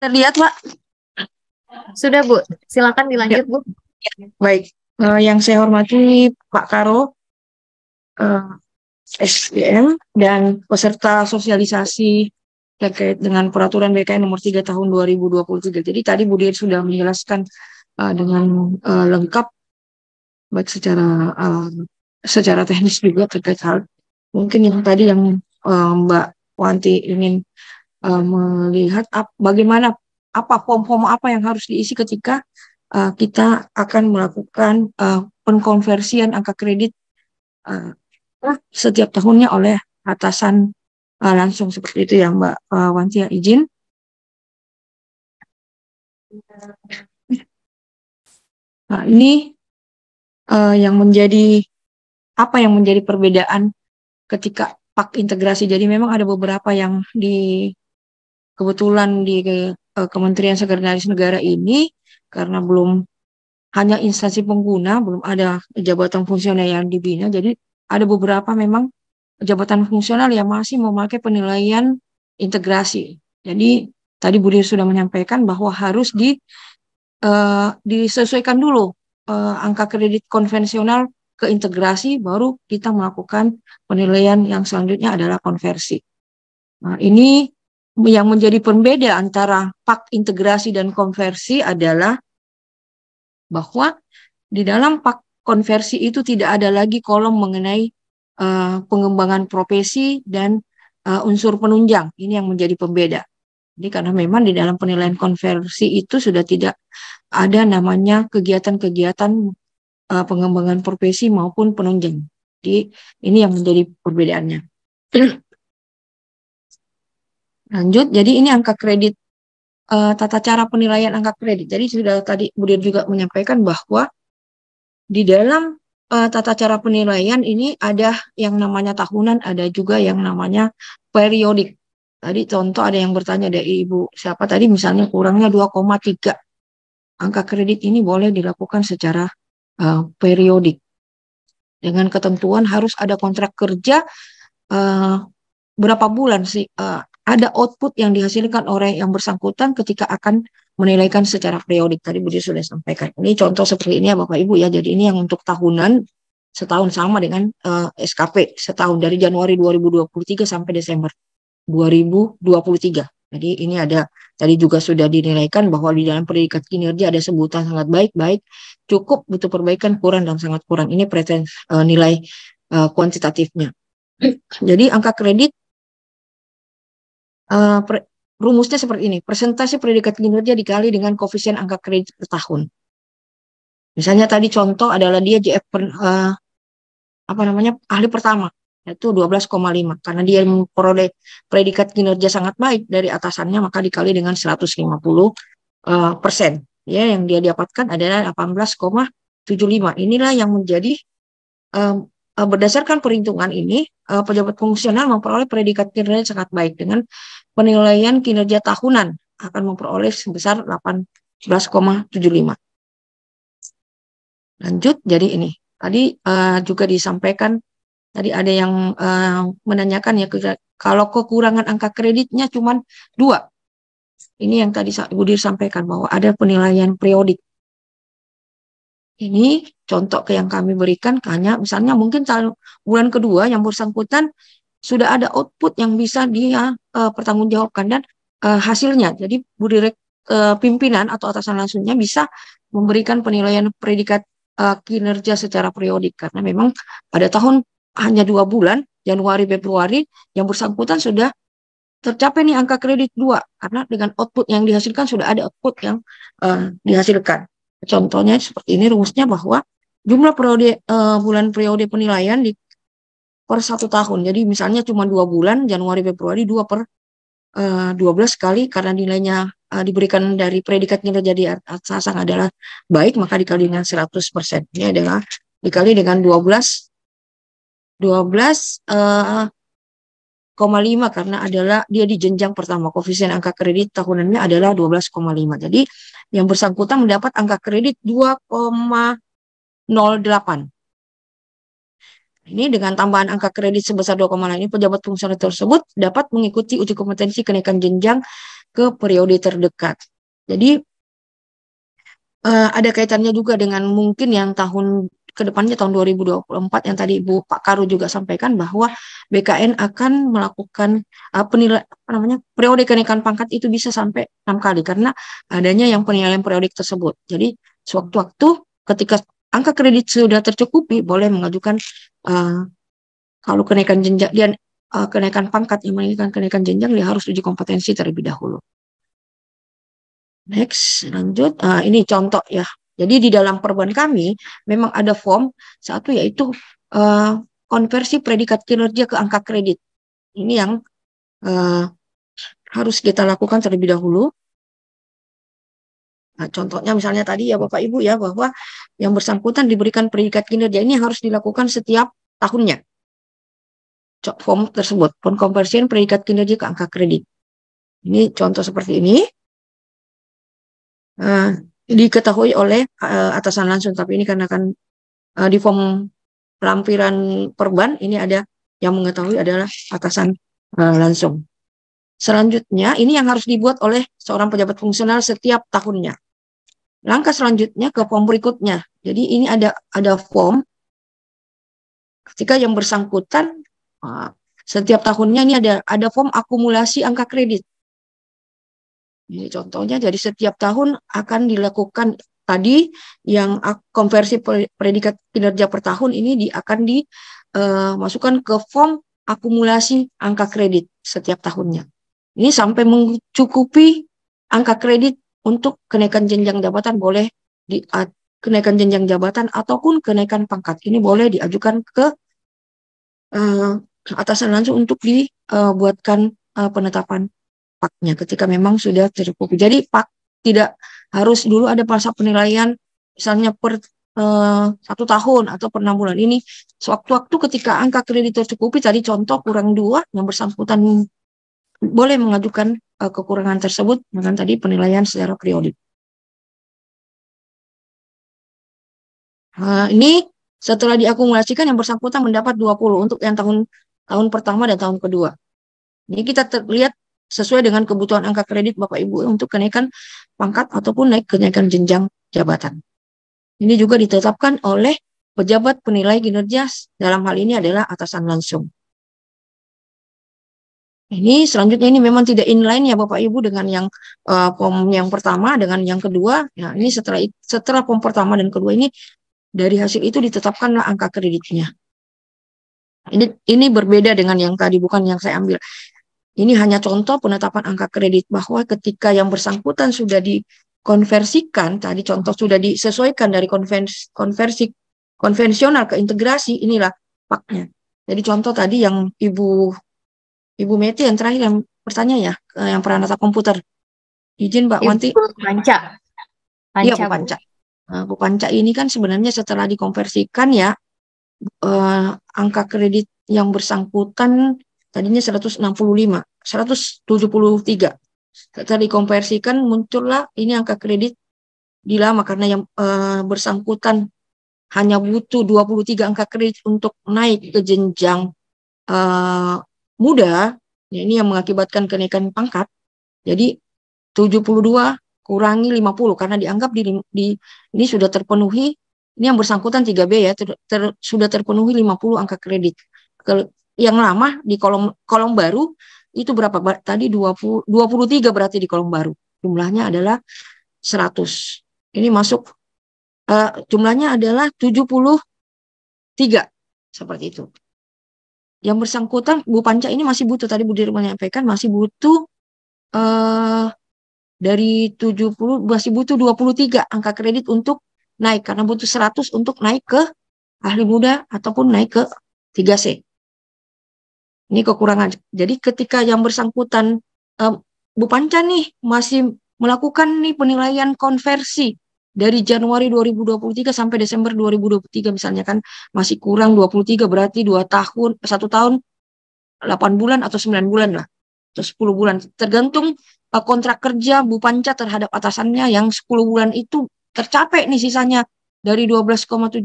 Terlihat, Pak. Sudah, Bu. Silakan dilanjut, ya. Bu. Baik. Uh, yang saya hormati Pak Karo, uh, eh, SDM, dan peserta sosialisasi terkait dengan peraturan BKN nomor 3 tahun 2023. Jadi tadi Bu Dir sudah menjelaskan uh, dengan uh, lengkap, baik secara uh, secara teknis juga terkait hal. Mungkin yang tadi yang uh, Mbak Wanti ingin Eh, iya. melihat ap, bagaimana apa form-form apa yang harus diisi ketika uh, kita akan melakukan uh, penkonversian angka kredit uh, setiap tahunnya oleh atasan uh, langsung seperti itu ya Mbak uh, Wanti ya, izin. Nah ini uh, yang menjadi apa yang menjadi perbedaan ketika pak integrasi. Jadi memang ada beberapa yang di kebetulan di uh, Kementerian Sekretaris Negara ini karena belum hanya instansi pengguna, belum ada jabatan fungsional yang dibina. Jadi ada beberapa memang jabatan fungsional yang masih memakai penilaian integrasi. Jadi tadi Budi sudah menyampaikan bahwa harus di uh, disesuaikan dulu uh, angka kredit konvensional ke integrasi, baru kita melakukan penilaian yang selanjutnya adalah konversi. Nah, ini yang menjadi pembeda antara pak integrasi dan konversi adalah bahwa di dalam pak konversi itu tidak ada lagi kolom mengenai uh, pengembangan profesi dan uh, unsur penunjang. Ini yang menjadi pembeda. Jadi karena memang di dalam penilaian konversi itu sudah tidak ada namanya kegiatan-kegiatan uh, pengembangan profesi maupun penunjang. Jadi ini yang menjadi perbedaannya. Lanjut, jadi ini angka kredit uh, tata cara penilaian angka kredit. Jadi sudah tadi Budir juga menyampaikan bahwa di dalam uh, tata cara penilaian ini ada yang namanya tahunan, ada juga yang namanya periodik. Tadi contoh ada yang bertanya dari Ibu siapa tadi misalnya kurangnya 2,3. Angka kredit ini boleh dilakukan secara uh, periodik. Dengan ketentuan harus ada kontrak kerja uh, berapa bulan sih uh, ada output yang dihasilkan oleh yang bersangkutan ketika akan menilaikan secara periodik tadi Budi sudah sampaikan. Ini contoh seperti ini ya Bapak Ibu ya. Jadi ini yang untuk tahunan setahun sama dengan uh, eh, SKP setahun dari Januari 2023 sampai Desember 2023. Jadi ini ada tadi juga sudah dinilaikan bahwa di dalam predikat kinerja ada sebutan sangat baik-baik, cukup butuh perbaikan kurang dan sangat kurang. Ini preten uh, nilai uh, kuantitatifnya. Jadi angka kredit Eh, per, rumusnya seperti ini. Presentasi predikat kinerja dikali dengan koefisien angka kredit per tahun. Misalnya tadi contoh adalah dia JF per, uh, apa namanya ahli pertama yaitu 12,5 karena dia memperoleh predikat kinerja sangat baik dari atasannya maka dikali dengan 150 uh, eh, persen ya yang dia dapatkan adalah 18,75 inilah yang menjadi um, Eh, berdasarkan perhitungan ini, eh, pejabat fungsional memperoleh predikat kinerja sangat baik dengan penilaian kinerja tahunan akan memperoleh sebesar 18,75. Lanjut, jadi ini. Tadi uh, juga disampaikan, tadi ada yang uh, menanyakan ya, kalau kekurangan angka kreditnya cuma dua. Ini yang tadi Ibu sampaikan bahwa ada penilaian periodik. Ini contoh ke yang kami berikan hanya misalnya mungkin bulan kedua yang bersangkutan sudah ada output yang bisa dia uh, pertanggungjawabkan dan uh, hasilnya. Jadi Bu Direk uh, pimpinan atau atasan langsungnya bisa memberikan penilaian predikat uh, kinerja secara periodik karena memang pada tahun hanya dua bulan Januari Februari yang bersangkutan sudah tercapai nih angka kredit dua karena dengan output yang dihasilkan sudah ada output yang uh, dihasilkan. Contohnya seperti ini rumusnya bahwa jumlah periode uh, bulan periode penilaian di per satu tahun. Jadi misalnya cuma dua bulan Januari Februari dua per uh, belas kali karena nilainya uh, diberikan dari predikat kinerja di atas adalah baik maka dikali dengan persen Ini adalah dikali dengan dua belas dua belas 12,5 karena adalah dia di jenjang pertama koefisien angka kredit tahunannya adalah 12,5. Jadi yang bersangkutan mendapat angka kredit 2,08. Ini dengan tambahan angka kredit sebesar 2,5 ini pejabat fungsional tersebut dapat mengikuti uji kompetensi kenaikan jenjang ke periode terdekat. Jadi uh, ada kaitannya juga dengan mungkin yang tahun kedepannya tahun 2024 yang tadi Ibu Pak Karu juga sampaikan bahwa BKN akan melakukan uh, penilai apa namanya periode kenaikan pangkat itu bisa sampai enam kali karena adanya yang penilaian periode tersebut. Jadi sewaktu-waktu ketika angka kredit sudah tercukupi boleh mengajukan uh, kalau kenaikan jenjang dan uh, eh, kenaikan pangkat yang menginginkan kenaikan jenjang dia harus uji kompetensi terlebih dahulu. Next, lanjut. Uh, ini contoh ya jadi di dalam perban kami memang ada form satu yaitu uh, konversi predikat kinerja ke angka kredit. Ini yang uh, harus kita lakukan terlebih dahulu. Nah, contohnya misalnya tadi ya Bapak Ibu ya bahwa yang bersangkutan diberikan predikat kinerja ini harus dilakukan setiap tahunnya. Form tersebut, form predikat kinerja ke angka kredit. Ini contoh seperti ini. Nah, diketahui oleh uh, atasan langsung tapi ini karena kan uh, di form lampiran perban ini ada yang mengetahui adalah atasan uh, langsung. Selanjutnya ini yang harus dibuat oleh seorang pejabat fungsional setiap tahunnya. Langkah selanjutnya ke form berikutnya. Jadi ini ada ada form ketika yang bersangkutan uh, setiap tahunnya ini ada ada form akumulasi angka kredit. Ya, contohnya jadi setiap tahun akan dilakukan tadi yang konversi predikat kinerja per tahun ini di, akan dimasukkan eh, ke form akumulasi angka kredit setiap tahunnya. Ini sampai mencukupi angka kredit untuk kenaikan jenjang jabatan boleh di kenaikan jenjang jabatan ataupun kenaikan pangkat. Ini boleh diajukan ke uh, atasan langsung untuk dibuatkan eh, uh, penetapan paknya ketika memang sudah tercukupi. Jadi pak tidak harus dulu ada masa penilaian misalnya per eh, satu tahun atau per enam bulan ini sewaktu-waktu ketika angka kredit tercukupi tadi contoh kurang dua yang bersangkutan boleh mengajukan eh, kekurangan tersebut dengan tadi penilaian secara periodik. Nah, ini setelah diakumulasikan yang bersangkutan mendapat 20 untuk yang tahun tahun pertama dan tahun kedua. Ini kita terlihat sesuai dengan kebutuhan angka kredit Bapak Ibu untuk kenaikan pangkat ataupun naik kenaikan jenjang jabatan. Ini juga ditetapkan oleh pejabat penilai kinerja dalam hal ini adalah atasan langsung. Ini selanjutnya ini memang tidak inline ya Bapak Ibu dengan yang uh, eh, pom yang pertama dengan yang kedua. Nah, ini setelah setelah pom pertama dan kedua ini dari hasil itu ditetapkanlah angka kreditnya. Ini ini berbeda dengan yang tadi bukan yang saya ambil. Ini hanya contoh penetapan angka kredit bahwa ketika yang bersangkutan sudah dikonversikan, tadi contoh sudah disesuaikan dari konvensi, konversi konvensional ke integrasi, inilah paknya. Jadi contoh tadi yang Ibu Ibu Meti yang terakhir yang bertanya ya, eh, yang peranata komputer. Izin Mbak Ibu Wanti. Panca. Panca. Iya, Bu Panca. Eh, Bu Panca ini kan sebenarnya setelah dikonversikan ya, eh, angka kredit yang bersangkutan Tadinya 165, 173. Setelah dikonversikan muncullah ini angka kredit di lama karena yang e, bersangkutan hanya butuh 23 angka kredit untuk naik ke jenjang e, muda. Ya, ini yang mengakibatkan kenaikan pangkat. Jadi 72 kurangi 50 karena dianggap di, di ini sudah terpenuhi ini yang bersangkutan 3B ya ter, ter, sudah terpenuhi 50 angka kredit. Ke, yang lama di kolom kolom baru itu berapa tadi 20 23 berarti di kolom baru. Jumlahnya adalah 100. Ini masuk uh, jumlahnya adalah 73 seperti itu. Yang bersangkutan Bu Panca ini masih butuh tadi Bu Dirman menyampaikan masih butuh uh, dari 70 masih butuh 23 angka kredit untuk naik karena butuh 100 untuk naik ke ahli muda ataupun naik ke 3C. Ini kekurangan. Jadi ketika yang bersangkutan um, Bu Panca nih masih melakukan nih penilaian konversi dari Januari 2023 sampai Desember 2023 misalnya kan masih kurang 23 berarti dua tahun satu tahun 8 bulan atau 9 bulan lah atau 10 bulan tergantung e, kontrak kerja Bu Panca terhadap atasannya yang 10 bulan itu tercapai nih sisanya dari 12,75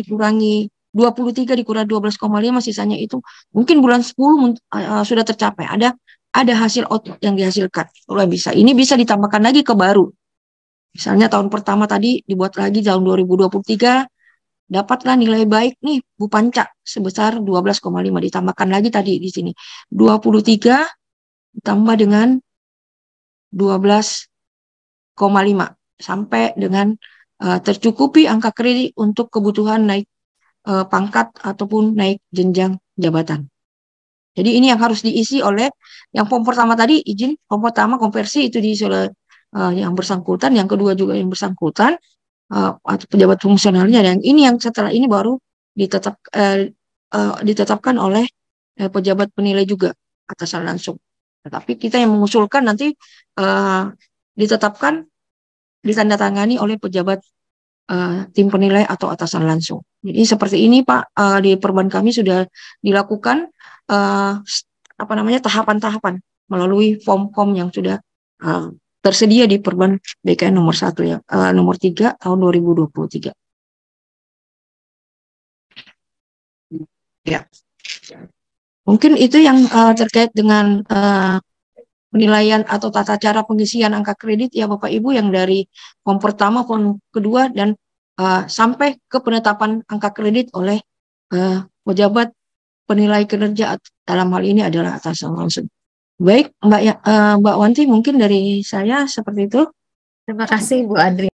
dikurangi 23 dikurang 12,5 sisanya itu mungkin bulan 10 uh, eh, eh, sudah tercapai. Ada ada hasil output yang dihasilkan. Mulai bisa. Ini bisa ditambahkan lagi ke baru. Misalnya tahun pertama tadi dibuat lagi tahun 2023 dapatlah nilai baik nih Bu Panca sebesar 12,5 ditambahkan lagi tadi di sini 23 ditambah dengan 12,5 sampai dengan uh, tercukupi angka kredit untuk kebutuhan naik Eh, pangkat ataupun naik jenjang jabatan. Jadi ini yang harus diisi oleh yang pom pertama tadi izin pom pertama konversi itu diisi oleh uh, yang bersangkutan, yang kedua juga yang bersangkutan uh, atau pejabat fungsionalnya Yang ini yang setelah ini baru ditetap uh, uh, ditetapkan oleh uh, pejabat penilai juga atasan langsung. Tetapi kita yang mengusulkan nanti uh, ditetapkan ditandatangani oleh pejabat uh, tim penilai atau atasan langsung. Jadi seperti ini Pak uh, di perban kami sudah dilakukan uh, apa namanya tahapan-tahapan melalui form-form yang sudah uh, tersedia di perban BKN nomor satu ya uh, nomor 3 tahun 2023. Ya. Mungkin itu yang uh, terkait dengan uh, penilaian atau tata cara pengisian angka kredit ya Bapak Ibu yang dari form pertama, form kedua dan uh, sampai ke penetapan angka kredit oleh uh, pejabat penilai kinerja dalam hal ini adalah atas langsung. Baik, Mbak ya, uh, Mbak Wanti mungkin dari saya seperti itu. Terima kasih Bu Adri.